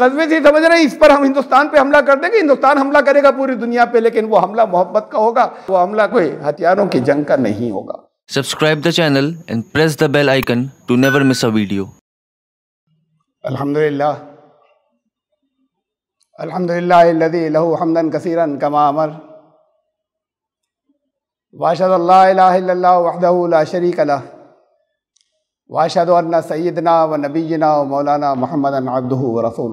गजबे से समझ रहे हैं इस पर हम हिंदुस्तान पे हमला कर देंगे हिंदुस्तान हमला करेगा पूरी दुनिया पे लेकिन वो हमला मोहब्बत का होगा वो हमला कोई हथियारों की जंग का नहीं होगा subscribe the channel and press the bell icon to never miss a video अल्हम्दुलिल्लाह अल्हम्दुलिल्लाह लदी लहू हमदन कसीरन कमा अमर वाशद अल्लाह वहदह ला शरीक अल्लाह वाशद अन्ना सैदना व नबीना व मौलाना मोहम्मद अब्दू व रसूल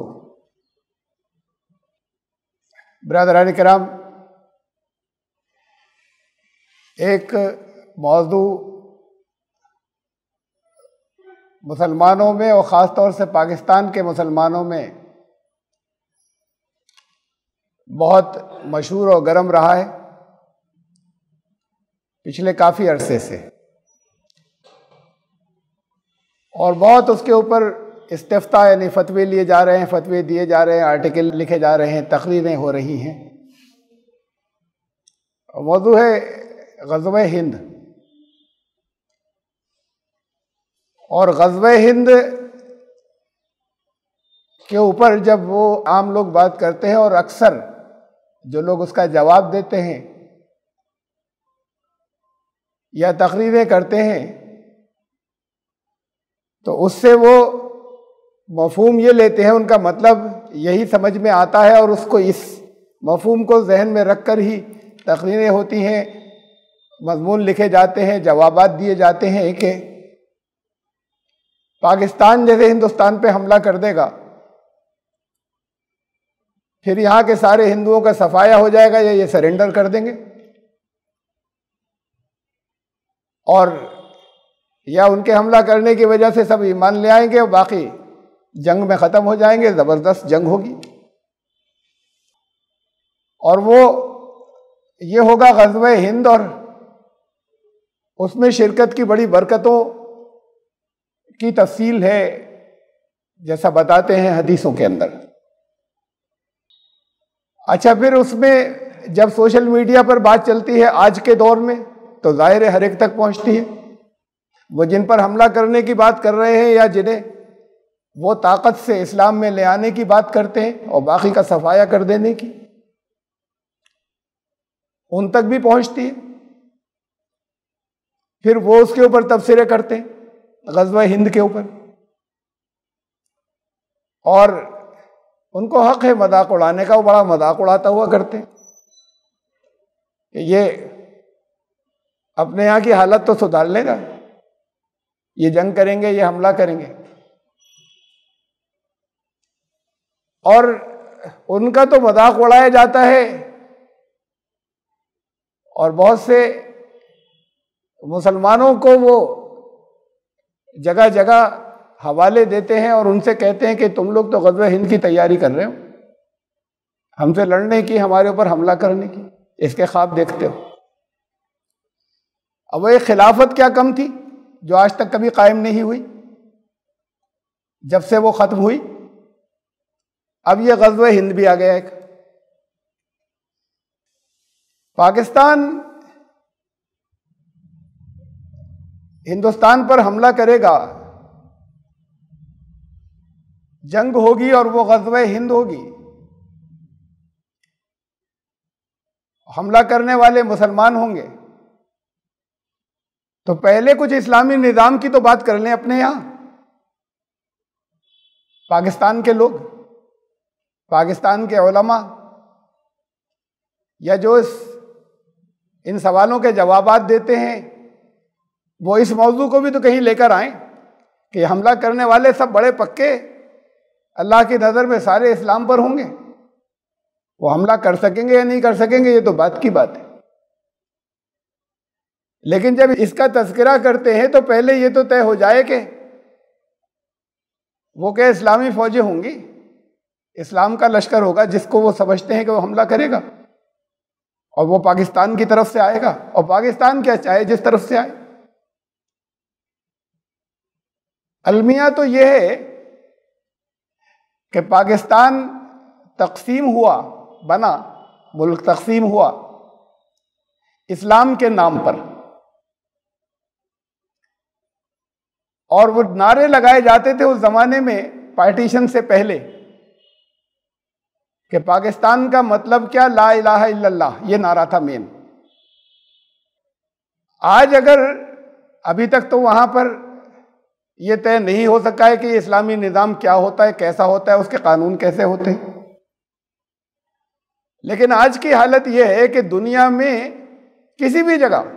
बरदरान कराम एक मौजू मुसलमानों में और ख़ास तौर से पाकिस्तान के मुसलमानों में बहुत मशहूर और गर्म रहा है पिछले काफ़ी अरसे से और बहुत उसके ऊपर इस्तफ़ा यानी फ़तवे लिए जा रहे हैं फ़तवे दिए जा रहे हैं आर्टिकल लिखे जा रहे हैं तकरीरें हो रही हैं मौजू है गज़ब हिंद और गज़ब हिंद के ऊपर जब वो आम लोग बात करते हैं और अक्सर जो लोग उसका जवाब देते हैं या तकरीरें करते हैं तो उससे वो मफहूम ये लेते हैं उनका मतलब यही समझ में आता है और उसको इस मफहम को जहन में रख कर ही तकरीरें होती हैं मजमून लिखे जाते हैं जवाब दिए जाते हैं कि पाकिस्तान जैसे हिंदुस्तान पे हमला कर देगा फिर यहाँ के सारे हिंदुओं का सफाया हो जाएगा या ये सरेंडर कर देंगे और या उनके हमला करने की वजह से सब ईमान ले आएंगे और बाकी जंग में ख़त्म हो जाएंगे ज़बरदस्त जंग होगी और वो ये होगा गजब हिंद और उसमें शिरकत की बड़ी बरकतों की तफसील है जैसा बताते हैं हदीसों के अंदर अच्छा फिर उसमें जब सोशल मीडिया पर बात चलती है आज के दौर में तो ज़ाहिर है हर एक तक पहुंचती है वो जिन पर हमला करने की बात कर रहे हैं या जिन्हें वो ताकत से इस्लाम में ले आने की बात करते हैं और बाकी का सफाया कर देने की उन तक भी पहुंचती है फिर वो उसके ऊपर तबसरे करते हैं गजवा हिंद के ऊपर और उनको हक है मजाक उड़ाने का वो बड़ा मजाक उड़ाता हुआ करते ये अपने यहाँ की हालत तो सुधार लेगा ये जंग करेंगे ये हमला करेंगे और उनका तो मजाक उड़ाया जाता है और बहुत से मुसलमानों को वो जगह जगह हवाले देते हैं और उनसे कहते हैं कि तुम लोग तो गजब हिंद की तैयारी कर रहे हो हमसे लड़ने की हमारे ऊपर हमला करने की इसके ख्वाब देखते हो अब ये खिलाफत क्या कम थी जो आज तक कभी कायम नहीं हुई जब से वो ख़त्म हुई अब ये गजब हिंद भी आ गया एक पाकिस्तान हिंदुस्तान पर हमला करेगा जंग होगी और वो गजब हिंद होगी हमला करने वाले मुसलमान होंगे तो पहले कुछ इस्लामी निज़ाम की तो बात कर लें अपने यहाँ पाकिस्तान के लोग पाकिस्तान के ओलमा या जो इस इन सवालों के जवाब देते हैं वो इस मौजू को भी तो कहीं लेकर आए कि हमला करने वाले सब बड़े पक्के अल्लाह की नज़र में सारे इस्लाम पर होंगे वो हमला कर सकेंगे या नहीं कर सकेंगे ये तो बात की बात है लेकिन जब इसका तस्करा करते हैं तो पहले ये तो तय हो जाए कि वो क्या इस्लामी फौजें होंगी इस्लाम का लश्कर होगा जिसको वो समझते हैं कि वो हमला करेगा और वो पाकिस्तान की तरफ से आएगा और पाकिस्तान क्या चाहे जिस तरफ से आए अलमिया तो ये है कि पाकिस्तान तकसीम हुआ बना मुल्क तकसीम हुआ इस्लाम के नाम पर और वो नारे लगाए जाते थे उस जमाने में पार्टीशन से पहले कि पाकिस्तान का मतलब क्या ला इलाहा इल्लल्लाह ये नारा था मेन आज अगर अभी तक तो वहां पर ये तय नहीं हो सका है कि इस्लामी निज़ाम क्या होता है कैसा होता है उसके कानून कैसे होते हैं लेकिन आज की हालत यह है कि दुनिया में किसी भी जगह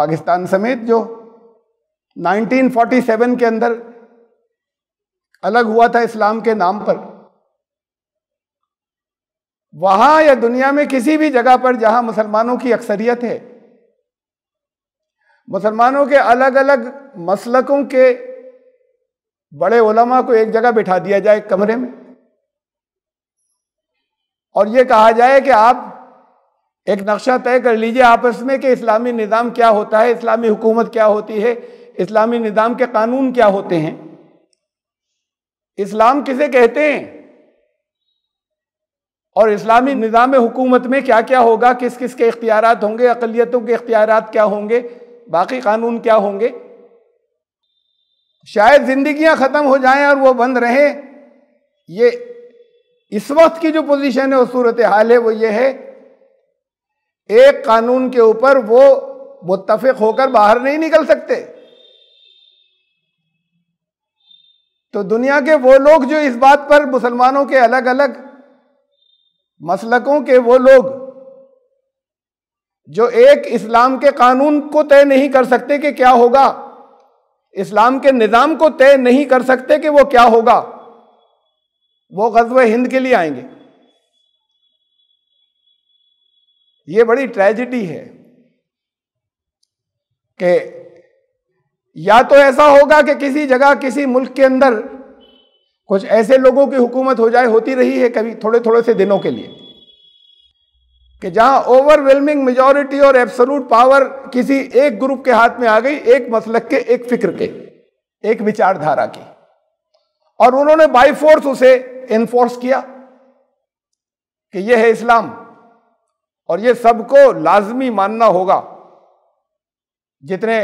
पाकिस्तान समेत जो 1947 के अंदर अलग हुआ था इस्लाम के नाम पर वहां या दुनिया में किसी भी जगह पर जहां मुसलमानों की अक्सरियत है मुसलमानों के अलग अलग मसलकों के बड़े ओलमा को एक जगह बिठा दिया जाए कमरे में और यह कहा जाए कि आप एक नक्शा तय कर लीजिए आपस में कि इस्लामी निज़ाम क्या होता है इस्लामी हुकूमत क्या होती है इस्लामी निज़ाम के कानून क्या होते हैं इस्लाम किसे कहते हैं और इस्लामी निज़ाम हुकूमत में क्या क्या होगा किस किस के इख्तियार होंगे अकलीतों के इख्तियार क्या होंगे बाकी कानून क्या होंगे शायद ज़िंदगियां ख़त्म हो जाएं और वो बंद रहें ये इस वक्त की जो पोजीशन है और सूरत हाल है वो ये है एक कानून के ऊपर वो मुतफ़ होकर बाहर नहीं निकल सकते तो दुनिया के वो लोग जो इस बात पर मुसलमानों के अलग अलग मसलकों के वो लोग जो एक इस्लाम के कानून को तय नहीं कर सकते कि क्या होगा इस्लाम के निज़ाम को तय नहीं कर सकते कि वो क्या होगा वो गजब हिंद के लिए आएंगे ये बड़ी ट्रेजिडी है कि या तो ऐसा होगा कि किसी जगह किसी मुल्क के अंदर कुछ ऐसे लोगों की हुकूमत हो जाए होती रही है कभी थोड़े थोड़े से दिनों के लिए कि जहां ओवरवेलमिंग मेजॉरिटी और एब्सोलूट पावर किसी एक ग्रुप के हाथ में आ गई एक मसलक के एक फिक्र के एक विचारधारा की और उन्होंने बाय फोर्स उसे इन्फोर्स किया कि यह है इस्लाम और यह सबको लाजमी मानना होगा जितने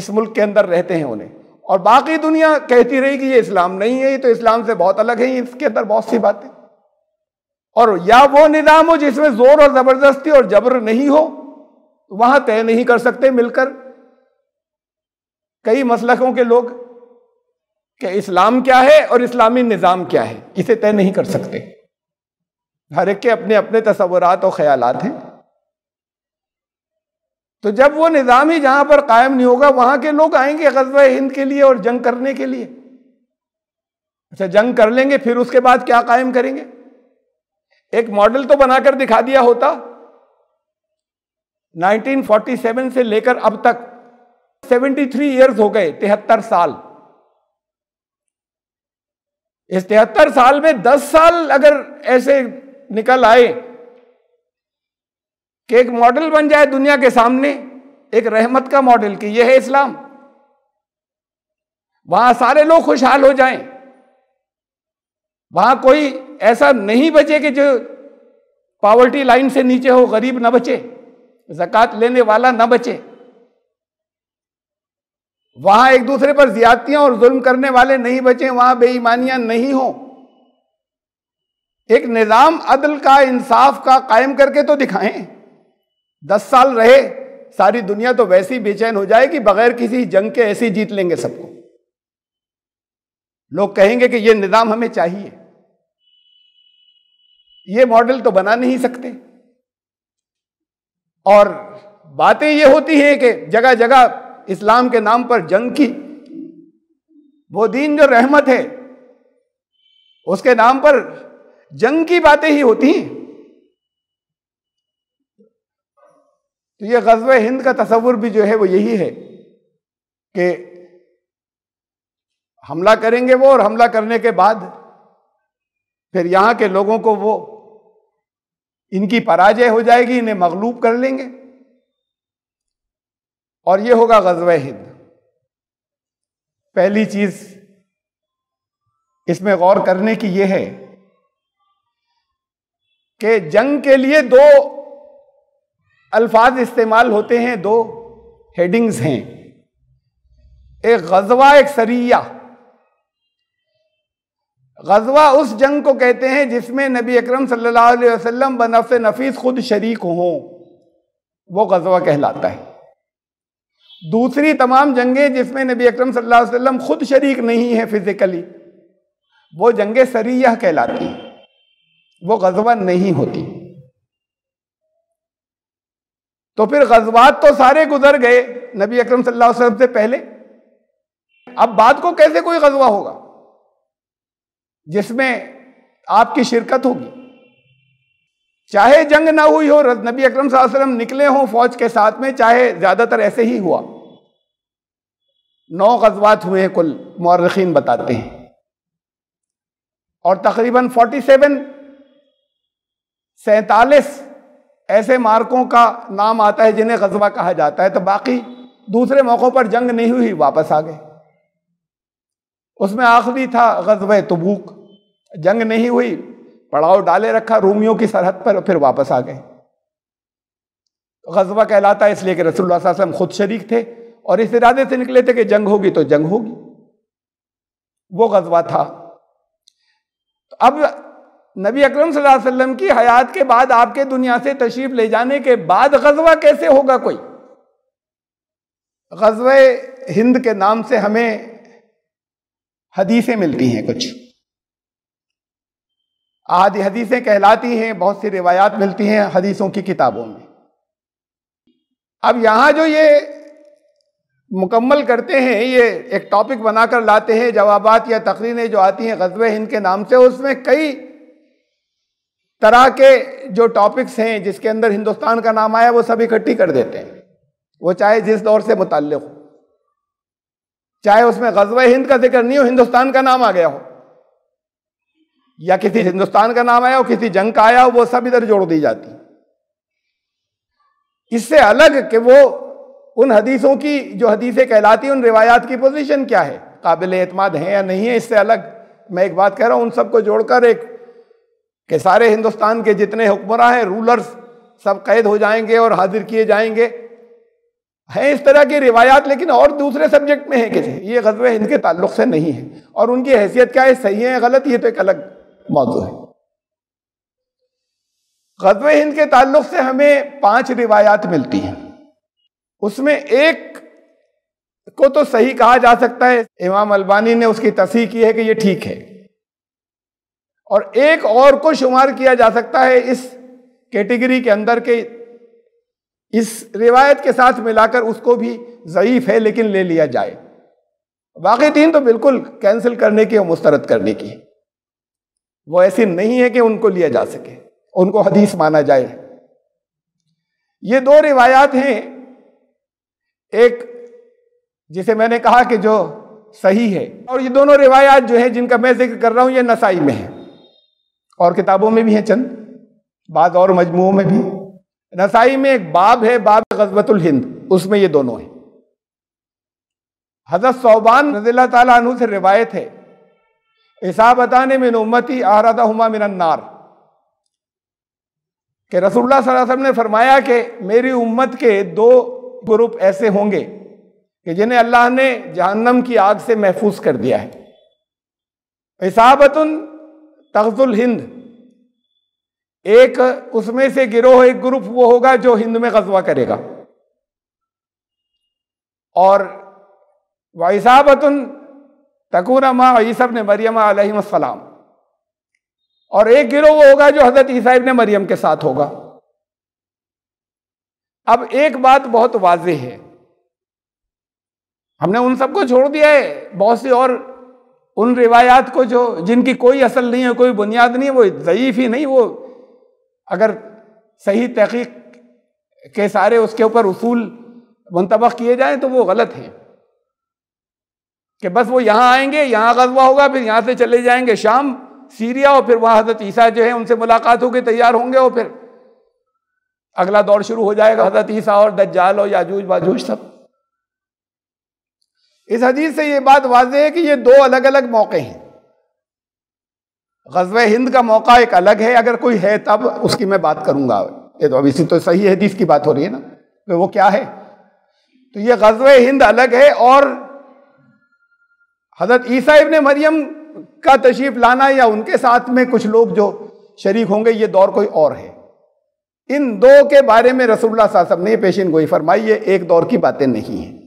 इस मुल्क के अंदर रहते हैं उन्हें और बाकी दुनिया कहती रही कि ये इस्लाम नहीं है ये तो इस्लाम से बहुत अलग है इसके अंदर बहुत सी बातें और या वो निज़ाम हो जिसमें ज़ोर और ज़बरदस्ती और जबर नहीं हो तो वहाँ तय नहीं कर सकते मिलकर कई मसलकों के लोग कि इस्लाम क्या है और इस्लामी निज़ाम क्या है इसे तय नहीं कर सकते हर एक के अपने अपने तस्वुरात और ख़्याल हैं तो जब वो निज़ाम ही जहाँ पर कायम नहीं होगा वहाँ के लोग आएंगे गजब हिंद के लिए और जंग करने के लिए अच्छा जंग कर लेंगे फिर उसके बाद क्या कायम करेंगे एक मॉडल तो बनाकर दिखा दिया होता 1947 से लेकर अब तक 73 ईयर्स हो गए तिहत्तर साल इस तिहत्तर साल में 10 साल अगर ऐसे निकल आए कि एक मॉडल बन जाए दुनिया के सामने एक रहमत का मॉडल कि यह है इस्लाम वहां सारे लोग खुशहाल हो जाएं वहां कोई ऐसा नहीं बचे कि जो पावर्टी लाइन से नीचे हो गरीब ना बचे जक़ात लेने वाला ना बचे वहां एक दूसरे पर ज्यादतियां और जुल्म करने वाले नहीं बचे वहां बेईमानियां नहीं हों एक निज़ाम अदल का इंसाफ का कायम करके तो दिखाएं दस साल रहे सारी दुनिया तो वैसी बेचैन हो जाएगी बगैर किसी जंग के ऐसे जीत लेंगे सबको लोग कहेंगे कि ये निदाम हमें चाहिए ये मॉडल तो बना नहीं सकते और बातें ये होती हैं कि जगह जगह इस्लाम के नाम पर जंग की वो दीन जो रहमत है उसके नाम पर जंग की बातें ही होती हैं तो ये गजब हिंद का तस्वुर भी जो है वो यही है कि हमला करेंगे वो और हमला करने के बाद फिर यहां के लोगों को वो इनकी पराजय हो जाएगी इन्हें मगलूब कर लेंगे और ये होगा गजब हिंद पहली चीज इसमें गौर करने की यह है कि जंग के लिए दो अल्फाज इस्तेमाल होते हैं दो हेडिंग्स हैं एक गजवा एक सरिया गजवा उस जंग को कहते हैं जिसमें नबी अकरम सल्लल्लाहु अलैहि वसल्लम बनफ नफीस खुद शरीक हों वो गजवा कहलाता है दूसरी तमाम जंगें जिसमें नबी अकरम सल्लल्लाहु अलैहि वसल्लम खुद शरीक नहीं है फिज़िकली वो जंगे सरिया कहलाती वो गजवा नहीं होती तो फिर गजबात तो सारे गुजर गए नबी अकरम सल्लल्लाहु अलैहि वसल्लम से पहले अब बाद को कैसे कोई गजबा होगा जिसमें आपकी शिरकत होगी चाहे जंग ना हुई हो नबी अकरम वसल्लम निकले हों फौज के साथ में चाहे ज़्यादातर ऐसे ही हुआ नौ गजबात हुए हैं कुल मौरखीन बताते हैं और तकरीबन 47 सैतालीस ऐसे मार्कों का नाम आता है जिन्हें गजबा कहा जाता है तो बाकी दूसरे मौक़ों पर जंग नहीं हुई वापस आ गए उसमें आखिरी था गजब तबूक जंग नहीं हुई पड़ाव डाले रखा रूमियों की सरहद पर फिर वापस आ गए गजबा कहलाता है इसलिए कि रसुल्ला वसम खुद शरीक थे और इस इरादे से निकले थे कि जंग होगी तो जंग होगी वो गजबा था अब नबी अकरम सल्लल्लाहु अलैहि वसल्लम की हयात के बाद आपके दुनिया से तशरीफ ले जाने के बाद गजवा कैसे होगा कोई गजवा हिंद के नाम से हमें हदीसें मिलती हैं कुछ आदि हदीसें कहलाती हैं बहुत सी रिवायात मिलती हैं हदीसों की किताबों में अब यहां जो ये मुकम्मल करते हैं ये एक टॉपिक बनाकर लाते हैं जवाबात या तकरीरें जो आती हैं गजब हिंद के नाम से उसमें कई तरह के जो टॉपिक्स हैं जिसके अंदर हिंदुस्तान का नाम आया वो सब इकट्ठी कर देते हैं वो चाहे जिस दौर से मुतल हो चाहे उसमें गजब हिंद का जिक्र नहीं हो हिंदुस्तान का नाम आ गया हो या किसी हिंदुस्तान का नाम आया हो किसी जंग का आया हो वो सब इधर जोड़ दी जाती इससे अलग कि वो उन हदीसों की जो हदीसें कहलाती उन रिवायात की पोजीशन क्या है काबिल एतमाद है या नहीं है इससे अलग मैं एक बात कह रहा हूं उन सबको जोड़कर एक कि सारे हिंदुस्तान के जितने हुक्मरान हैं रूलर्स सब कैद हो जाएंगे और हाजिर किए जाएंगे हैं इस तरह की रिवायात लेकिन और दूसरे सब्जेक्ट में है किसी ये गजब हिंद के ताल्लुक से नहीं है और उनकी हैसियत क्या है सही है गलत ये तो एक अलग मौजू है गजब हिंद के ताल्लुक से हमें पांच रिवायात मिलती हैं उसमें एक को तो सही कहा जा सकता है इमाम अल्बानी ने उसकी तस्ह की है कि ये ठीक है और एक और को शुमार किया जा सकता है इस कैटेगरी के अंदर के इस रिवायत के साथ मिलाकर उसको भी ज़यीफ़ है लेकिन ले लिया जाए बाकी तीन तो बिल्कुल कैंसिल करने की और मुस्तरद करने की वो ऐसी नहीं है कि उनको लिया जा सके उनको हदीस माना जाए ये दो रिवायात हैं एक जिसे मैंने कहा कि जो सही है और ये दोनों रिवायात जो है जिनका मैं जिक्र कर रहा हूँ ये नसाई में है और किताबों में भी हैं चंद बाद और मजमुओं में भी नसाई में एक बाब है बाब गजबतुल हिंद उसमें ये दोनों हैं हजरत सौबान रजील्ला तु से रिवायत है ऐसा बताने में उम्मती आहरादा हुमा मिनन्नार के रसूल सल्लल्लाहु ने फरमाया कि मेरी उम्मत के दो ग्रुप ऐसे होंगे कि जिन्हें अल्लाह ने जहन्नम की आग से महफूज कर दिया है इसाबतन तगजुल हिंद एक उसमें से गिरोह एक ग्रुप वो होगा जो हिंद में गजवा करेगा और वाइसाबतन तकून माँ ईसब ने मरियम आलम और एक गिरोह वो होगा जो हजरत ईसाइब ने मरियम के साथ होगा अब एक बात बहुत वाज है हमने उन सबको छोड़ दिया है बहुत सी और उन रिवायात को जो जिनकी कोई असल नहीं है कोई बुनियाद नहीं है वो ज़यीफ़ ही नहीं वो अगर सही तहकीक के सारे उसके ऊपर उसूल मुंतबक किए जाए तो वो गलत हैं कि बस वो यहाँ आएंगे यहाँ गजबा होगा फिर यहाँ से चले जाएंगे शाम सीरिया और फिर वहाँ हजरत ईसा जो है उनसे मुलाकात होकर तैयार होंगे और फिर अगला दौर शुरू हो जाएगा हजरत ईसा और दज्जाल और याजूज बाजूज सब इस हदीस से ये बात वाज है कि ये दो अलग अलग मौके हैं गजब हिंद का मौका एक अलग है अगर कोई है तब उसकी मैं बात करूंगा ये तो अब इसी तो सही हदीस की बात हो रही है ना तो वो क्या है तो ये गजब हिंद अलग है और हजरत ईसा इबन मरियम का तशरीफ लाना या उनके साथ में कुछ लोग जो शरीक होंगे ये दौर कोई और है इन दो के बारे में रसूलुल्लाह रसोल्ला ने पेशन गोई फरमाई ये एक दौर की बातें नहीं हैं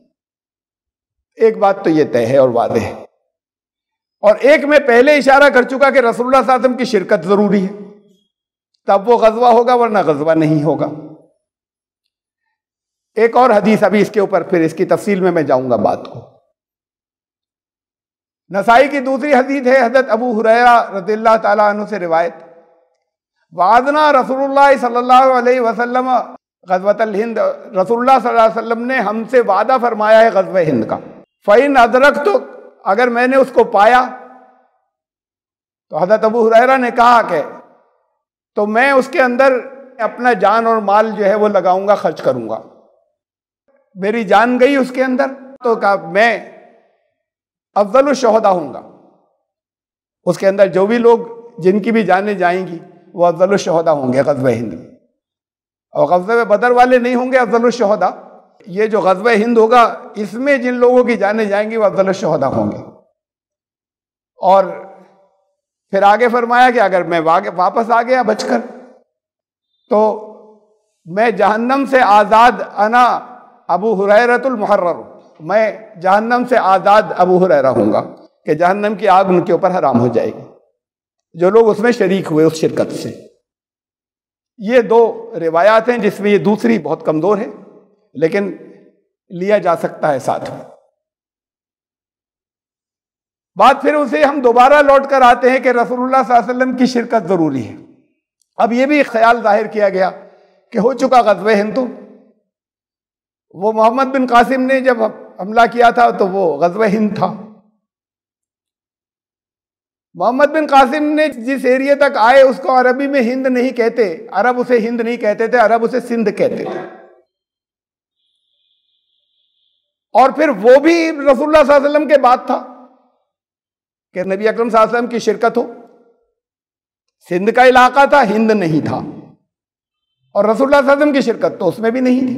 एक बात तो ये तय है और वादे है और एक में पहले इशारा कर चुका कि रसूलुल्लाह साहब की शिरकत ज़रूरी है तब वो गजवा होगा वरना गजवा नहीं होगा एक और हदीस अभी इसके ऊपर फिर इसकी तफसील में मैं जाऊंगा बात को नसाई की दूसरी हदीस है हजरत अबू हुरैरा रजील्ला तु से रिवायत वादना रसूलुल्लाह सल्लल्लाहु अलैहि वसल्लम गजवत हिंद रसूलुल्लाह सल्लल्लाहु अलैहि वसल्लम ने हमसे वादा फरमाया है गजब हिंद का फ़ैन अदरक तो अगर मैंने उसको पाया तो हजरत अबू हुरैरा ने कहा कि तो मैं उसके अंदर अपना जान और माल जो है वो लगाऊंगा खर्च करूंगा मेरी जान गई उसके अंदर तो कहा मैं अफजल शहदा होऊंगा उसके अंदर जो भी लोग जिनकी भी जाने जाएंगी वो अफजल शहदा होंगे गजब हिंद में और गजब बदर वाले नहीं होंगे अफजल शहदा ये जो गजब हिंद होगा इसमें जिन लोगों की जाने जाएंगी वह अफजल शहदा होंगे और फिर आगे फरमाया कि अगर मैं वापस आ गया बचकर तो मैं जहन्नम से आज़ाद अना अबू हुरैरतुलमहर्र मैं जहन्नम से आज़ाद अबू हुरैरा हूँगा कि जहन्नम की आग उनके ऊपर हराम हो जाएगी जो लोग उसमें शरीक हुए उस शिरकत से ये दो रिवायात हैं जिसमें ये दूसरी बहुत कमज़ोर है लेकिन लिया जा सकता है साथ में बात फिर उसे हम दोबारा लौट कर आते हैं कि रसूलुल्लाह वसल्लम की शिरकत ज़रूरी है अब यह भी ख्याल जाहिर किया गया कि हो चुका गजब हिंदू वो मोहम्मद बिन कासिम ने जब हमला किया था तो वो गजब हिंद था मोहम्मद बिन कासिम ने जिस एरिए तक आए उसको अरबी में हिंद नहीं कहते अरब उसे हिंद नहीं कहते थे अरब उसे सिंध कहते थे और फिर वो भी रसुल्लाम के बाद था कि नबी अकरम वसल्लम की शिरकत हो सिंध का इलाका था हिंद नहीं था और रसूलुल्लाह वसल्लम की शिरकत तो उसमें भी नहीं थी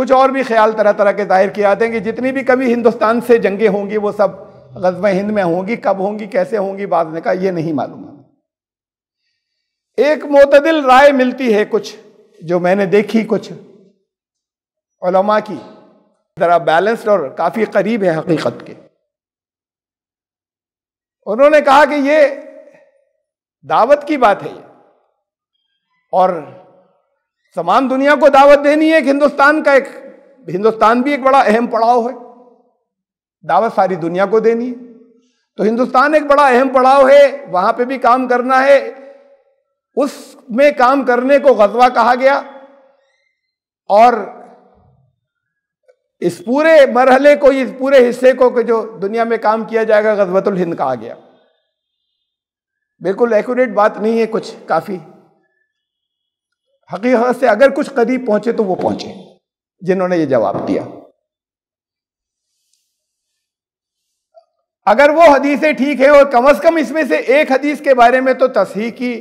कुछ और भी ख्याल तरह तरह के दायर किए जाते हैं कि जितनी भी कभी हिंदुस्तान से जंगें होंगी वो सब गजब हिंद में होंगी कब होंगी कैसे होंगी बाद ने कहा यह नहीं मालूम एक मोतदिल राय मिलती है कुछ जो मैंने देखी कुछ उलमा की ज़रा बैलेंस्ड और काफ़ी करीब है हकीकत के उन्होंने कहा कि ये दावत की बात है ये और तमाम दुनिया को दावत देनी है एक हिंदुस्तान का एक हिंदुस्तान भी एक बड़ा अहम पड़ाव है दावत सारी दुनिया को देनी है तो हिंदुस्तान एक बड़ा अहम पड़ाव है वहां पे भी काम करना है उसमें काम करने को गजवा कहा गया और इस पूरे मरहले को इस पूरे हिस्से को जो दुनिया में काम किया जाएगा गजबतुल हिंद कहा गया बिल्कुल एक्यूरेट बात नहीं है कुछ काफ़ी हकीकत से अगर कुछ करीब पहुंचे तो वो पहुंचे जिन्होंने ये जवाब दिया अगर वो हदीसें ठीक है और कम अज कम इसमें से एक हदीस के बारे में तो तस्ही की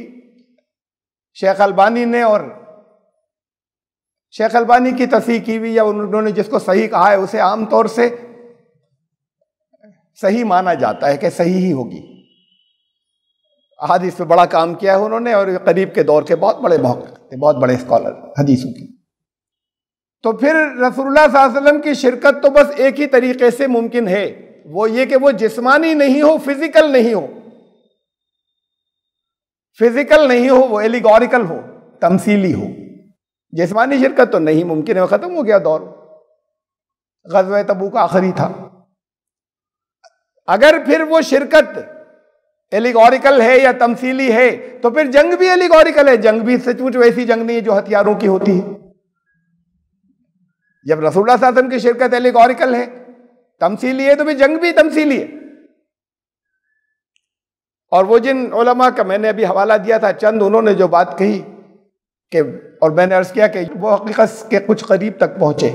शेख अलबानी ने और शेख अल्बानी की तसी की हुई या उन्होंने जिसको सही कहा है उसे आमतौर से सही माना जाता है कि सही ही होगी हदीस पे बड़ा काम किया है उन्होंने और करीब के दौर के बहुत बड़े मौके थे बहुत बड़े स्कॉलर हदीसों की तो फिर रसूलुल्लाह वसल्लम की शिरकत तो बस एक ही तरीके से मुमकिन है वो ये कि वो जिस्मानी नहीं हो फिजिकल नहीं हो फिजिकल नहीं हो वो एलिगोरिकल हो तमसीली हो जिसमानी शिरकत तो नहीं मुमकिन है ख़त्म हो गया दौर गजब तबू का आखिरी था अगर फिर वो शिरकत एलिगोरिकल है या तमसीली है तो फिर जंग भी एलिगोरिकल है जंग भी सचमुच वैसी जंग नहीं है जो हथियारों की होती है जब रसूल सासम की शिरकत एलिगोरिकल है तमसीली है तो फिर जंग भी तमसीली है और वो जिन ओलमा का मैंने अभी हवाला दिया था चंद उन्होंने जो बात कही कि और मैंने अर्ज़ किया कि वो हकीकत के कुछ करीब तक पहुंचे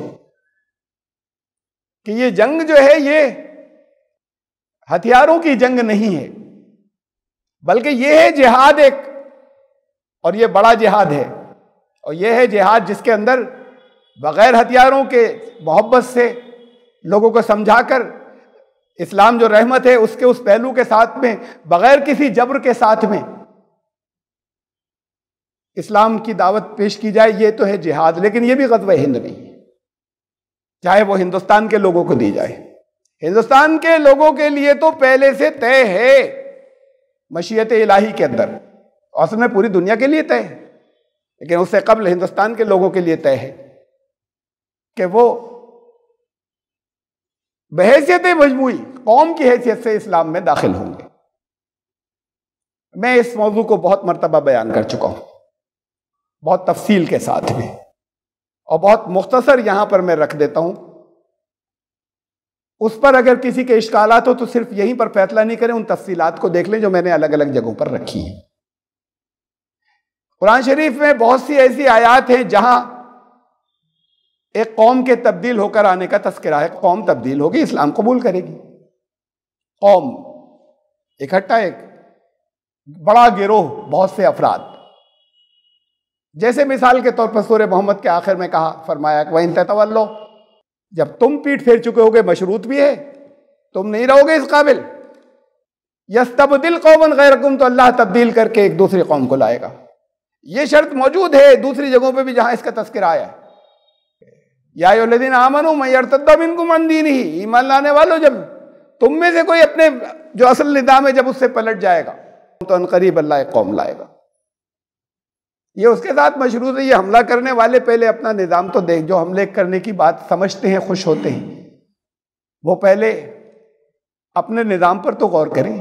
कि ये जंग जो है ये हथियारों की जंग नहीं है बल्कि ये है जिहाद एक और ये बड़ा जिहाद है और ये है जिहाद जिसके अंदर बग़ैर हथियारों के मोहब्बत से लोगों को समझाकर इस्लाम जो रहमत है उसके उस पहलू के साथ में बग़ैर किसी जबर के साथ में इस्लाम की दावत पेश की जाए ये तो है जिहाद लेकिन ये भी गजब हिंद नहीं है चाहे वो हिंदुस्तान के लोगों को दी जाए हिंदुस्तान के लोगों के लिए तो पहले से तय है मशीयत इलाही के अंदर असल में पूरी दुनिया के लिए तय है लेकिन उससे कबल हिंदुस्तान के लोगों के लिए तय है कि वो बहसीत मजमू कौम की हैसियत से इस्लाम में दाखिल होंगे मैं इस मौजू को बहुत मरतबा बयान कर चुका हूं बहुत तफसील के साथ में और बहुत मुख्तसर यहां पर मैं रख देता हूं उस पर अगर किसी के इश्काल हो तो सिर्फ यहीं पर फैसला नहीं करें उन तफसीलात को देख लें जो मैंने अलग अलग जगहों पर रखी है कुरान शरीफ में बहुत सी ऐसी आयात हैं जहां एक कौम के तब्दील होकर आने का तस्करा है कौम तब्दील होगी इस्लाम कबूल करेगी कौम इकट्ठा एक बड़ा गिरोह बहुत से अफराद जैसे मिसाल के तौर पर सूर्य मोहम्मद के आखिर में कहा फरमाया कि वहीं तवल्लो जब तुम पीठ फेर चुके होगे मशरूत भी है तुम नहीं रहोगे इस काबिल तब्दील कौमन गैरकुम तो अल्लाह तब्दील करके एक दूसरी कौम को लाएगा ये शर्त मौजूद है दूसरी जगहों पर भी जहाँ इसका तस्करा आया यादिन आमन मैरतम इनको मन दीन ही ईमान लाने वालों जब तुम में से कोई अपने जो असल निदाम है जब उससे पलट जाएगा तो अनकरीब अल्लाह कौम लाएगा ये उसके साथ मशरूत है ये हमला करने वाले पहले अपना निज़ाम तो देख जो हमले करने की बात समझते हैं खुश होते हैं वो पहले अपने निज़ाम पर तो गौर करें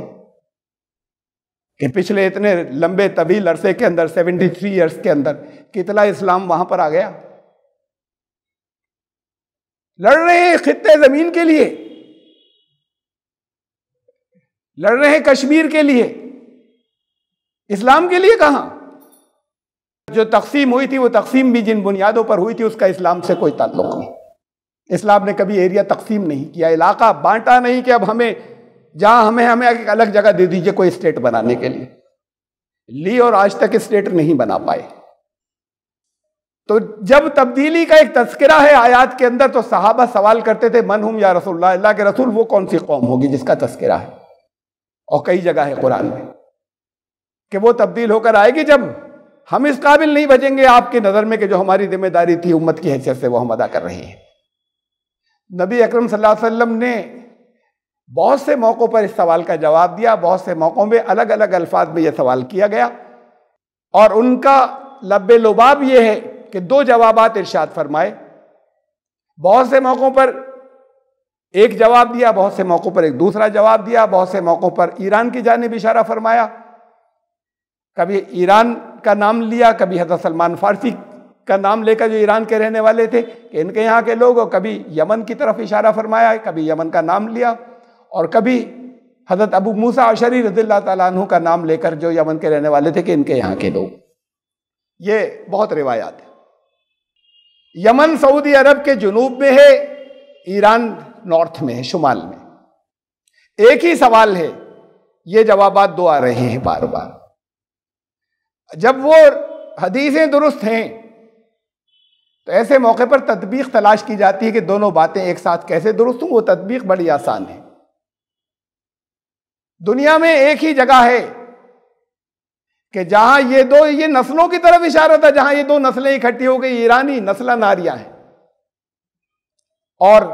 कि पिछले इतने लंबे तवील अरसे के अंदर 73 थ्री ईयर्स के अंदर कितना इस्लाम वहां पर आ गया लड़ रहे हैं खत्ते ज़मीन के लिए लड़ रहे हैं कश्मीर के लिए इस्लाम के लिए कहां जो तकसीम हुई थी वो तकसीम भी जिन बुनियादों पर हुई थी उसका इस्लाम से कोई ताल्लुक नहीं इस्लाम ने कभी एरिया तकसीम नहीं किया इलाका बांटा नहीं कि अब हमें जहां हमें हमें एक अलग जगह दे दीजिए कोई स्टेट बनाने के लिए ली और आज तक स्टेट नहीं बना पाए तो जब तब्दीली का एक तस्करा है आयात के अंदर तो साहबा सवाल करते थे मन हूं या रसूल अल्लाह के रसूल वो कौन सी कौम होगी जिसका तस्करा है और कई जगह है कुरान में कि वो तब्दील होकर आएगी जब हम इस काबिल नहीं बचेंगे आपकी नज़र में कि जो हमारी जिम्मेदारी थी उम्मत की हैसियत से वो हम अदा कर रहे हैं नबी अकरम सल्लल्लाहु अलैहि वसल्लम ने बहुत से मौक़ों पर इस सवाल का जवाब दिया बहुत से मौक़ों में अलग अलग अल्फाज में यह सवाल किया गया और उनका लब लुबाब यह है कि दो जवाब इर्शाद फरमाए बहुत से मौक़ों पर एक जवाब दिया बहुत से मौक़ों पर एक दूसरा जवाब दिया बहुत से मौक़ों पर ईरान की जानब इशारा फरमाया कभी ईरान का नाम लिया कभी हजरत सलमान फारसी का नाम लेकर जो ईरान के रहने वाले थे कि इनके यहाँ के लोग और कभी यमन की तरफ इशारा फरमाया कभी यमन का नाम लिया और कभी हजरत अबू मूसा अशरी रजील्ला तु का नाम लेकर जो यमन के रहने वाले थे कि इनके यहाँ के लोग ये बहुत रिवायात है यमन सऊदी अरब के जुनूब में है ईरान नॉर्थ में है शुमाल में एक ही सवाल है ये जवाब दो आ रहे हैं बार बार जब वो हदीसें दुरुस्त हैं तो ऐसे मौके पर तदबीक तलाश की जाती है कि दोनों बातें एक साथ कैसे दुरुस्त हों वो तदबीक बड़ी आसान है दुनिया में एक ही जगह है कि जहां ये दो ये नस्लों की तरफ इशारा था जहां ये दो नस्लें इकट्ठी हो गई ईरानी नस्ला नारिया है और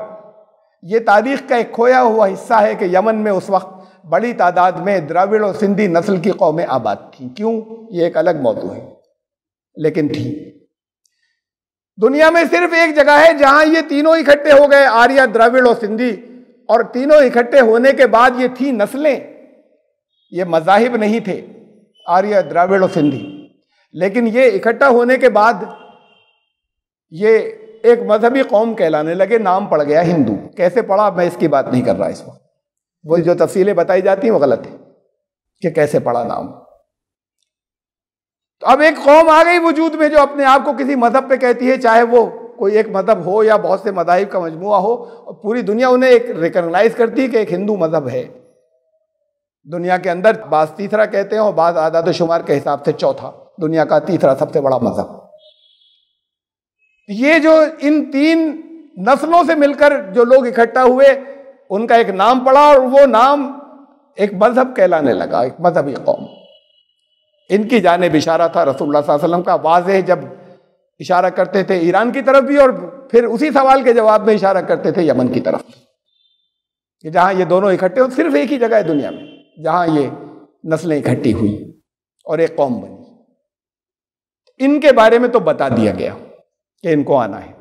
ये तारीख का एक खोया हुआ हिस्सा है कि यमन में उस वक्त बड़ी तादाद में द्राविड़ और सिंधी नस्ल की कौमें आबाद थी क्यों ये एक अलग मौजू है लेकिन थी दुनिया में सिर्फ एक जगह है जहां ये तीनों इकट्ठे हो गए आर्या द्रविड़ और सिंधी और तीनों इकट्ठे होने के बाद ये थी नस्लें ये मजाहिब नहीं थे आर्या द्राविड़ और सिंधी लेकिन ये इकट्ठा होने के बाद ये एक मजहबी कौम कहलाने लगे नाम पड़ गया हिंदू कैसे पड़ा मैं इसकी बात नहीं कर रहा इस वक्त वो जो तफसीलें बताई जाती हैं वो गलत है कि कैसे पढ़ा नाम तो अब एक कौम आ गई वजूद में जो अपने आप को किसी मजहब पे कहती है चाहे वो कोई एक मजहब हो या बहुत से मजाहब का मजमु हो और पूरी दुनिया उन्हें एक रिकगनाइज करती है कि एक हिंदू मजहब है दुनिया के अंदर बास तीसरा कहते हैं और बाद आदाद शुमार के हिसाब से चौथा दुनिया का तीसरा सबसे बड़ा मजहब ये जो इन तीन नस्लों से मिलकर जो लोग इकट्ठा हुए उनका एक नाम पड़ा और वो नाम एक मजहब कहलाने लगा एक मजहबी कौम इनकी जाने इशारा था रसोल्ला का वाजे जब इशारा करते थे ईरान की तरफ भी और फिर उसी सवाल के जवाब में इशारा करते थे यमन की तरफ कि जहाँ ये दोनों इकट्ठे हो सिर्फ एक ही जगह है दुनिया में जहाँ ये नस्लें इकट्ठी हुई और एक कौम बनी इनके बारे में तो बता दिया गया कि इनको आना है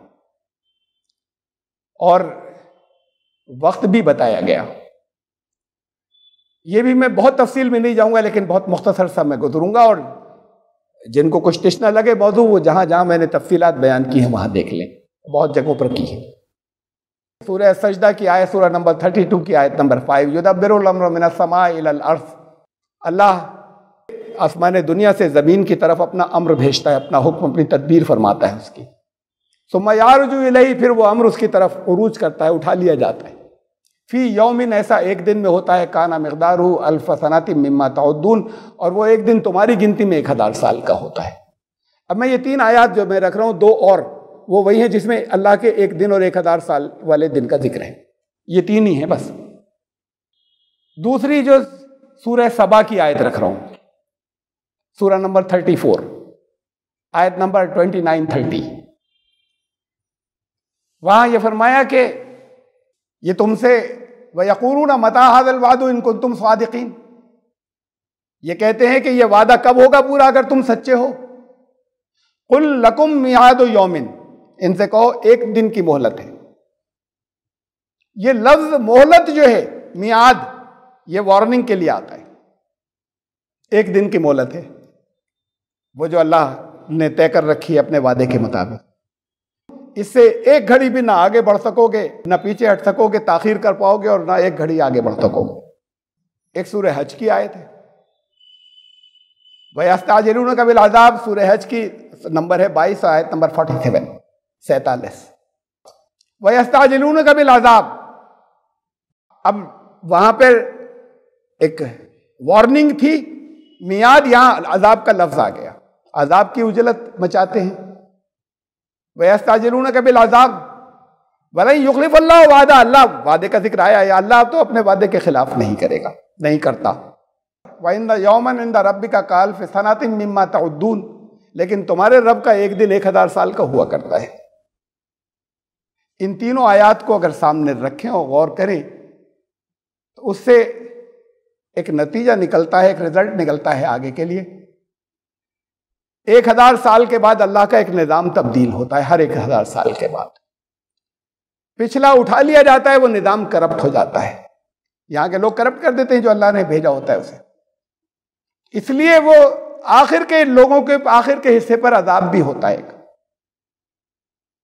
और वक्त भी बताया गया ये भी मैं बहुत तफसील में नहीं जाऊंगा लेकिन बहुत मुख्तसर सा मैं गुजरूंगा और जिनको कुछ टिश्ना लगे बौजू वो जहां जहां मैंने तफसीलात बयान की है वहां देख लें बहुत जगहों पर की है सूर्य सजदा की आयत सूर्य नंबर थर्टी टू की आयत नंबर फाइव युदबिरसमार्फ अल्लाह आसमान दुनिया से ज़मीन की तरफ अपना अम्र भेजता है अपना हुक्म अपनी तदबीर फरमाता है उसकी सो जो इलही फिर वो अम्र उसकी तरफ उरूज करता है उठा लिया जाता है फ़ी यौमिन ऐसा एक दिन में होता है काना मकदार हो अल्फसनाती मम्मा ताउद्दून और वो एक दिन तुम्हारी गिनती में एक हज़ार साल का होता है अब मैं ये तीन आयात जो मैं रख रहा हूँ दो और वो वही है जिसमें अल्लाह के एक दिन और एक हज़ार साल वाले दिन का जिक्र है ये तीन ही है बस दूसरी जो सूर्य सबा की आयत रख रहा हूँ सूर्य नंबर थर्टी फोर आयत नंबर ट्वेंटी नाइन थर्टी वहाँ ये फरमाया कि ये तुमसे वयकूरून मता हादल वादू इनको तुम स्वादिकीन ये कहते हैं कि यह वादा कब होगा पूरा अगर तुम सच्चे हो कुल लकुम मियाद योमिन इनसे कहो एक दिन की मोहलत है ये लफ्ज मोहलत जो है मियाद ये वार्निंग के लिए आता है एक दिन की मोहलत है वो जो अल्लाह ने तय कर रखी है अपने वादे के मुताबिक इससे एक घड़ी भी ना आगे बढ़ सकोगे ना पीछे हट सकोगे ताखिर कर पाओगे और ना एक घड़ी आगे बढ़ सकोगे एक सूर्य हज की आयत है वस्ताजरून का बिलाजाब सूर्य हज की नंबर है बाईस आयत नंबर फोर्टी सेवन सैतालीस वस्ताजरून का आजाब अब वहां पर एक वार्निंग थी मियाद यहां अजाब का लफ्ज आ गया अजाब की उजलत मचाते हैं वस्ताजरून कबिल आज़ाब भला युगलिफ अल्लाह वादा अल्लाह वादे का जिक्र आया है अल्लाह तो अपने वादे के खिलाफ नहीं करेगा नहीं करता वाइंदा यौमन इंदा रब का काल फसनातिन मिम्मा तउद्दून लेकिन तुम्हारे रब का एक दिन एक हज़ार साल का हुआ करता है इन तीनों आयात को अगर सामने रखें और गौर करें तो उससे एक नतीजा निकलता है एक रिज़ल्ट निकलता है आगे के लिए एक हजार साल के बाद अल्लाह का एक निज़ाम तब्दील होता है हर एक हजार साल के बाद पिछला उठा लिया जाता है वो निज़ाम करप्ट हो जाता है यहाँ के लोग करप्ट कर देते हैं जो अल्लाह ने भेजा होता है उसे इसलिए वो आखिर के लोगों के आखिर के हिस्से पर अदाब भी होता है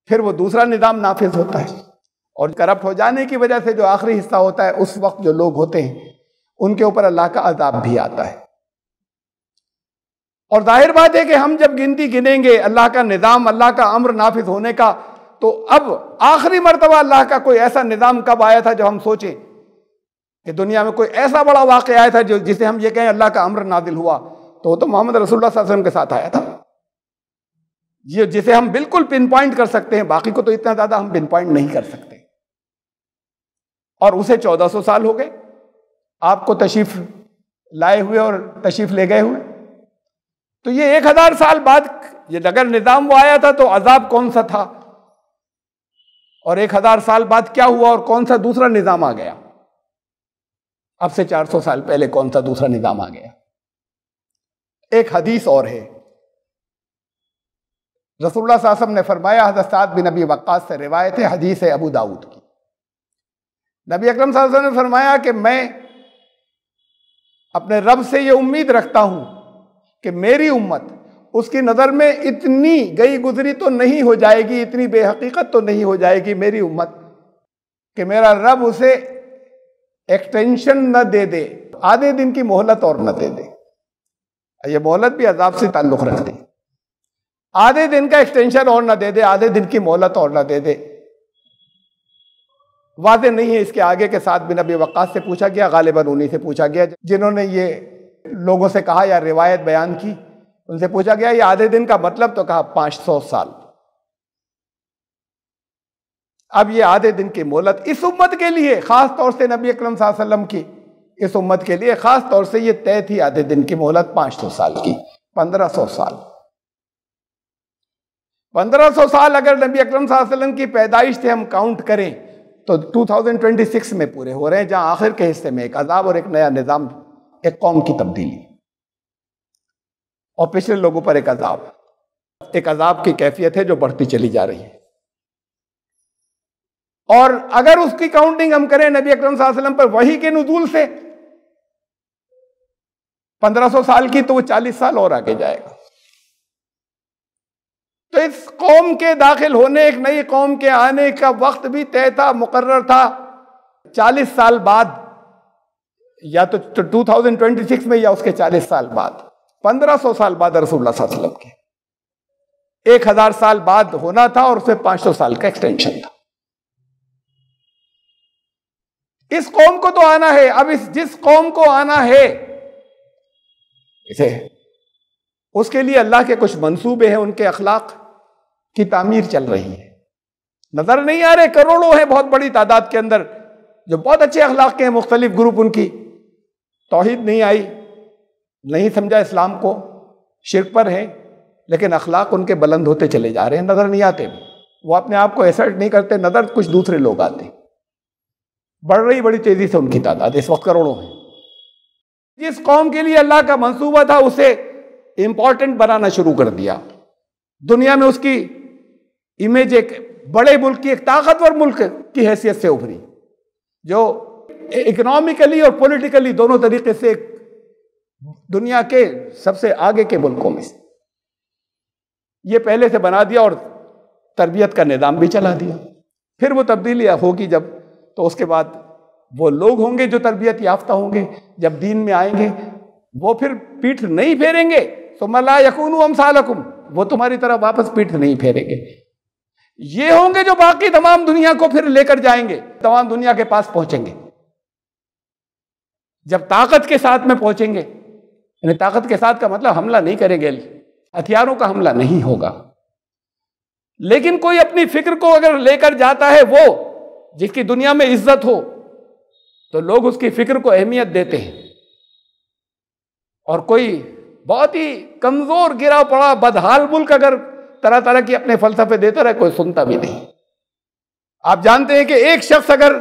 फिर वो दूसरा निज़ाम नाफिज होता है और करप्ट हो जाने की वजह से जो आखिरी हिस्सा होता है उस वक्त जो लोग होते हैं उनके ऊपर अल्लाह का अदाब भी आता है और जाहिर बात है कि हम जब गिनती गिनेंगे अल्लाह का निज़ाम अल्लाह का अम्र नाफिज होने का तो अब आखिरी मरतबा अल्लाह का कोई ऐसा निज़ाम कब आया था जो हम सोचें कि दुनिया में कोई ऐसा बड़ा वाक़ आया था जो जिसे हम ये कहें अल्लाह का अम्र नादिल हुआ तो वो तो मोहम्मद रसुल्ला वसल्लम के साथ आया था ये जिसे हम बिल्कुल पिन पॉइंट कर सकते हैं बाकी को तो इतना ज़्यादा हम पिन पॉइंट नहीं कर सकते और उसे सौ साल हो गए आपको तशीफ लाए हुए और तशीफ ले गए हुए तो ये एक हजार साल बाद ये नगर निज़ाम वो आया था तो अजाब कौन सा था और एक हजार साल बाद क्या हुआ और कौन सा दूसरा निज़ाम आ गया अब से चार सौ साल पहले कौन सा दूसरा निज़ाम आ गया एक हदीस और है रसुल्ला सासम ने फरमाया हजरत साद बिन नबी वक्का से रिवायत है हदीस है अबू दाऊद की नबी अकरम साहब ने फरमाया कि मैं अपने रब से ये उम्मीद रखता हूं कि मेरी उम्मत उसकी नज़र में इतनी गई गुजरी तो नहीं हो जाएगी इतनी बेहकीकत तो नहीं हो जाएगी मेरी उम्मत कि मेरा रब उसे एक्सटेंशन न दे दे आधे दिन की मोहलत और न दे दे ये मोहलत भी अजाब से ताल्लुक़ रखती आधे दिन का एक्सटेंशन और ना दे दे आधे दिन की मोहलत और ना दे दे वादे नहीं है इसके आगे के साथ बिन अभी वक्त से पूछा गया गालिबा उन्हीं से पूछा गया जिन्होंने ये लोगों से कहा या रिवायत बयान की उनसे पूछा गया ये आधे दिन का मतलब तो कहा पांच सौ साल अब ये आधे दिन की मोहलत इस उम्मत के लिए खास तौर से नबी अकरम वसल्लम की इस उम्मत के लिए खास तौर से ये तय थी आधे दिन की मोहलत पांच सौ साल की पंद्रह सौ साल पंद्रह सौ साल अगर नबी अकरम वसल्लम की पैदाइश से हम काउंट करें तो 2026 में पूरे हो रहे हैं जहां आखिर के हिस्से में एक अजाब और एक नया निज़ाम एक कौम की तब्दीली और पिछले लोगों पर एक अजाब एक अजाब की कैफियत है जो बढ़ती चली जा रही है और अगर उसकी काउंटिंग हम करें नबी अकरम वसल्लम पर वही के नजूल से 1500 साल की तो वो 40 साल और आगे जाएगा तो इस कौम के दाखिल होने एक नई कौम के आने का वक्त भी तय था मुकर्र था 40 साल बाद या तो, 2026 तो में या उसके 40 साल बाद 1500 साल बाद रसूलुल्लाह रसूल के एक हजार साल बाद होना था और उसमें 500 साल का एक्सटेंशन था इस कौम को तो आना है अब इस जिस कौम को आना है इसे उसके लिए अल्लाह के कुछ मंसूबे हैं उनके अखलाक की तामीर चल रही है नजर नहीं आ रहे करोड़ों हैं बहुत बड़ी तादाद के अंदर जो बहुत अच्छे अखलाक के हैं मुख्तलिफ ग्रुप उनकी तोहहीद नहीं आई नहीं समझा इस्लाम को शिरक पर है लेकिन अखलाक उनके बुलंद होते चले जा रहे हैं नज़र नहीं आते वो अपने आप को एसर्ट नहीं करते नज़र कुछ दूसरे लोग आते बढ़ रही बड़ी तेज़ी से उनकी तादाद इस वक्त करोड़ों है जिस कौम के लिए अल्लाह का मंसूबा था उसे इम्पॉर्टेंट बनाना शुरू कर दिया दुनिया में उसकी इमेज एक बड़े मुल्क की एक ताकतवर मुल्क की हैसियत से उभरी जो इकोनॉमिकली और पॉलिटिकली दोनों तरीके से दुनिया के सबसे आगे के मुल्कों में यह ये पहले से बना दिया और तरबियत का निज़ाम भी चला दिया फिर वो तब्दीली होगी जब तो उसके बाद वो लोग होंगे जो तरबियत याफ्ता होंगे जब दीन में आएंगे वो फिर पीठ नहीं फेरेंगे तो मला यकून हम सालकुम वो तुम्हारी तरह वापस पीठ नहीं फेरेंगे ये होंगे जो बाकी तमाम दुनिया को फिर लेकर जाएंगे तमाम दुनिया के पास पहुंचेंगे जब ताकत के साथ में पहुंचेंगे यानी ताकत के साथ का मतलब हमला नहीं करेंगे हथियारों का हमला नहीं होगा लेकिन कोई अपनी फिक्र को अगर लेकर जाता है वो जिसकी दुनिया में इज्जत हो तो लोग उसकी फिक्र को अहमियत देते हैं और कोई बहुत ही कमजोर गिरा पड़ा बदहाल मुल्क अगर तरह तरह की अपने फलसफे देते रहे कोई सुनता भी नहीं आप जानते हैं कि एक शख्स अगर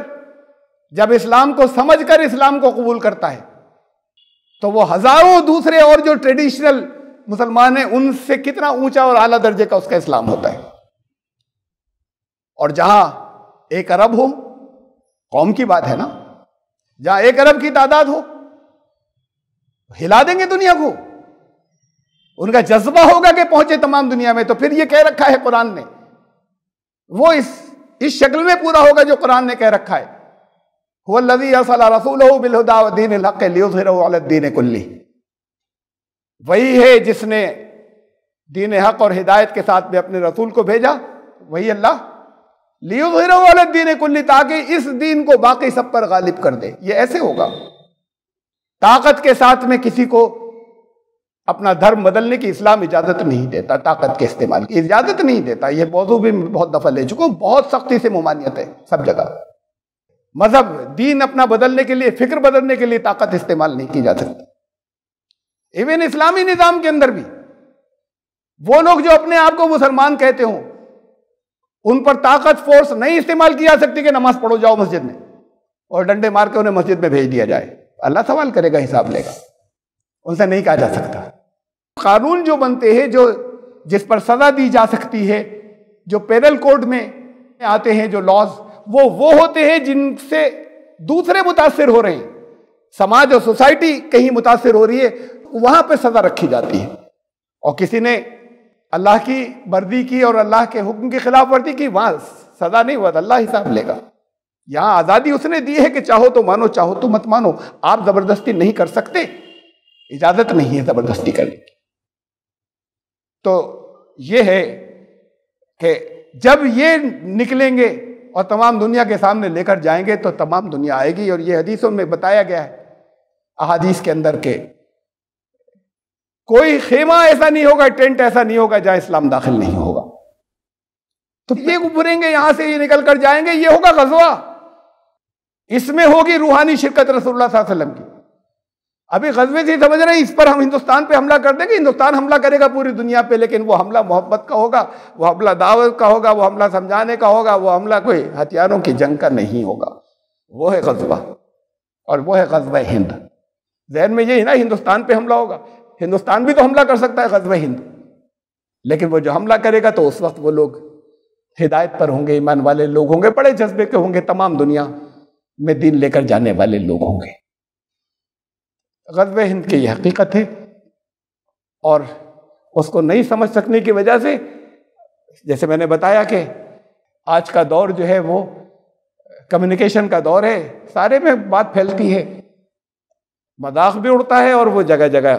जब इस्लाम को समझकर इस्लाम को कबूल करता है तो वो हजारों दूसरे और जो ट्रेडिशनल मुसलमान हैं उनसे कितना ऊंचा और आला दर्जे का उसका इस्लाम होता है और जहां एक अरब हो कौम की बात है ना जहां एक अरब की तादाद हो हिला देंगे दुनिया को उनका जज्बा होगा कि पहुंचे तमाम दुनिया में तो फिर ये कह रखा है कुरान ने वो इस इस शक्ल में पूरा होगा जो कुरान ने कह रखा है वही है जिसने दीन हक और हिदायत के साथ में अपने रसूल को भेजा वही अल्लाह लियुद्दीन कुल्ली ताकि इस दीन को बाकी सब पर गालिब कर दे ये ऐसे होगा ताकत के साथ में किसी को अपना धर्म बदलने की इस्लाम इजाज़त नहीं देता ताकत के इस्तेमाल की इजाज़त नहीं देता यह मौजू भी बहुत दफा ले चुका बहुत सख्ती से मुमानियत है सब जगह मजहब दीन अपना बदलने के लिए फिक्र बदलने के लिए ताकत इस्तेमाल नहीं की जा सकती इवन इस्लामी निज़ाम के अंदर भी वो लोग जो अपने आप को मुसलमान कहते हो उन पर ताकत फोर्स नहीं इस्तेमाल की जा सकती कि नमाज पढ़ो जाओ मस्जिद में और डंडे मार के उन्हें मस्जिद में भेज दिया जाए अल्लाह सवाल करेगा हिसाब लेगा उनसे नहीं कहा जा सकता कानून जो बनते हैं जो जिस पर सज़ा दी जा सकती है जो पेरल कोड में आते हैं जो लॉज वो वो होते हैं जिनसे दूसरे मुतासर हो रहे हैं समाज और सोसाइटी कहीं मुतासर हो रही है वहां पर सजा रखी जाती है और किसी ने अल्लाह की वर्दी की और अल्लाह के हुक्म के खिलाफ वर्दी की वहां सजा नहीं हुआ तो अल्लाह हिसाब लेगा यहां आजादी उसने दी है कि चाहो तो मानो चाहो तो मत मानो आप जबरदस्ती नहीं कर सकते इजाजत नहीं है जबरदस्ती करने की तो यह है कि जब ये निकलेंगे और तमाम दुनिया के सामने लेकर जाएंगे तो तमाम दुनिया आएगी और ये हदीसों में बताया गया है अहादीस के अंदर के कोई खेमा ऐसा नहीं होगा टेंट ऐसा नहीं होगा जहां इस्लाम दाखिल नहीं होगा तो ये उभरेंगे यहां से ये निकल कर जाएंगे ये होगा गजवा इसमें होगी रूहानी शिरकत अलैहि वसल्लम की अभी गजबे से समझ रहे हैं इस पर हम हिंदुस्तान पे हमला कर देंगे हिंदुस्तान हमला करेगा पूरी दुनिया पे लेकिन वो हमला मोहब्बत का होगा वो हमला दावत का होगा वो हमला समझाने का होगा वो हमला कोई हथियारों की जंग का नहीं होगा वो है गजबा और वो है गजब हिंद जहन में यही ना हिंदुस्तान पे हमला होगा हिंदुस्तान भी तो हमला कर सकता है गजब हिंद लेकिन वो जो हमला करेगा तो उस वक्त वो लोग हिदायत पर होंगे ईमान वाले लोग होंगे बड़े जज्बे के होंगे तमाम दुनिया में दिन लेकर जाने वाले लोग होंगे गजब हिंद की ये हकीकत है और उसको नहीं समझ सकने की वजह से जैसे मैंने बताया कि आज का दौर जो है वो कम्युनिकेशन का दौर है सारे में बात फैलती है मजाक भी उड़ता है और वो जगह जगह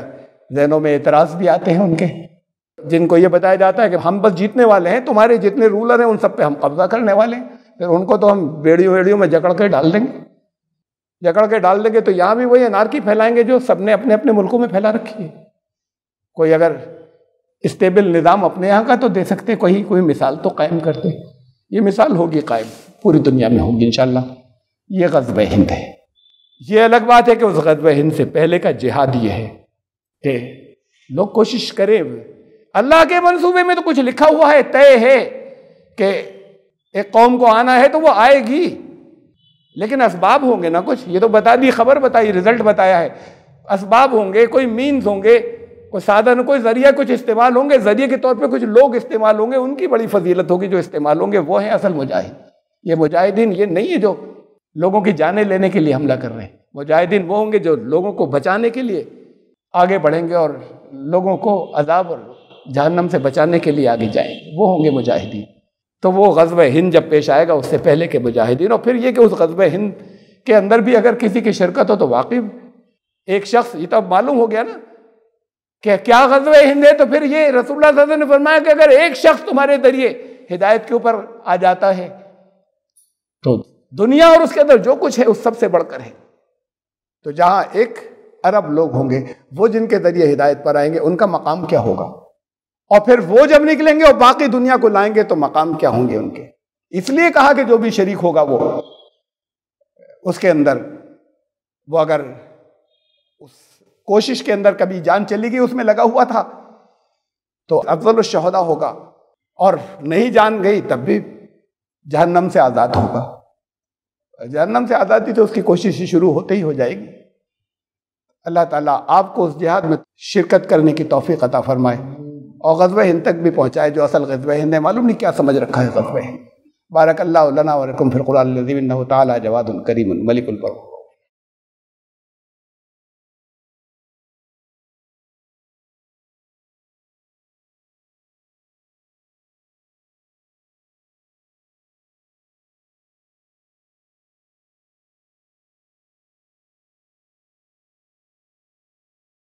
जहनों में इतराज़ भी आते हैं उनके जिनको ये बताया जाता है कि हम बस जीतने वाले हैं तुम्हारे जितने रूलर हैं उन सब पे हम कब्जा करने वाले हैं फिर उनको तो हम बेड़ियों वेड़ियों में जकड़ के डाल देंगे जकड़ के डाल देंगे तो यहाँ भी वही अनारकी फैलाएंगे जो सबने अपने अपने मुल्कों में फैला रखी है कोई अगर स्टेबल निज़ाम अपने यहाँ का तो दे सकते कोई कोई मिसाल तो कायम करते ये मिसाल होगी कायम पूरी दुनिया में होगी इन ये गजब हिंद है ये अलग बात है कि उस गजब हिंद से पहले का जिहाद ये है कि लोग कोशिश करें अल्लाह के मंसूबे में तो कुछ लिखा हुआ है तय है कि एक कौम को आना है तो वो आएगी लेकिन इसबाब होंगे ना कुछ ये तो बता दी खबर बताई रिजल्ट बताया है इसबाब होंगे कोई मीन्स होंगे कोई साधन कोई ज़रिया कुछ इस्तेमाल होंगे ज़रिए के तौर पे कुछ लोग इस्तेमाल होंगे उनकी बड़ी फजीलत होगी जो इस्तेमाल होंगे वो है असल मुजाहिद ये मुजाहिदीन ये नहीं है जो लोगों की जाने लेने के लिए हमला कर रहे हैं मुजाहिदीन वो होंगे जो लोगों को बचाने के लिए आगे बढ़ेंगे और लोगों को अजाब और जहन्नम से बचाने के लिए आगे जाएंगे वो होंगे मुजाहिदीन तो वो गजब हिंद जब पेश आएगा उससे पहले के मुजाहिदीन और फिर ये कि उस गजब हिंद के अंदर भी अगर किसी की शिरकत हो तो वाकई एक शख्स ये तो मालूम हो गया ना कि क्या गजब हिंद है तो फिर ये रसुल्ला ने फरमाया कि अगर एक शख्स तुम्हारे जरिए हिदायत के ऊपर आ जाता है तो दुनिया और उसके अंदर जो कुछ है उस सबसे बढ़कर है तो जहाँ एक अरब लोग होंगे वो जिनके ज़रिए हिदायत पर आएंगे उनका मकाम क्या होगा और फिर वो जब निकलेंगे और बाकी दुनिया को लाएंगे तो मकाम क्या होंगे उनके इसलिए कहा कि जो भी शरीक होगा वो उसके अंदर वो अगर उस कोशिश के अंदर कभी जान चली गई उसमें लगा हुआ था तो अफजल शहदा होगा और नहीं जान गई तब भी जहन्नम से आज़ाद होगा जहन्नम से आज़ादी तो उसकी कोशिश ही शुरू होते ही हो जाएगी अल्लाह ताला आपको उस जिहाद में शिरकत करने की तौफीक अता फरमाए और गजब हिंद तक भी पहुँचाए जो असल गजब हिंद है मालूम नहीं क्या समझ रखा है गजब हिंद बारक अल्लाह फिर कुरान तवाद करीम मलिकुल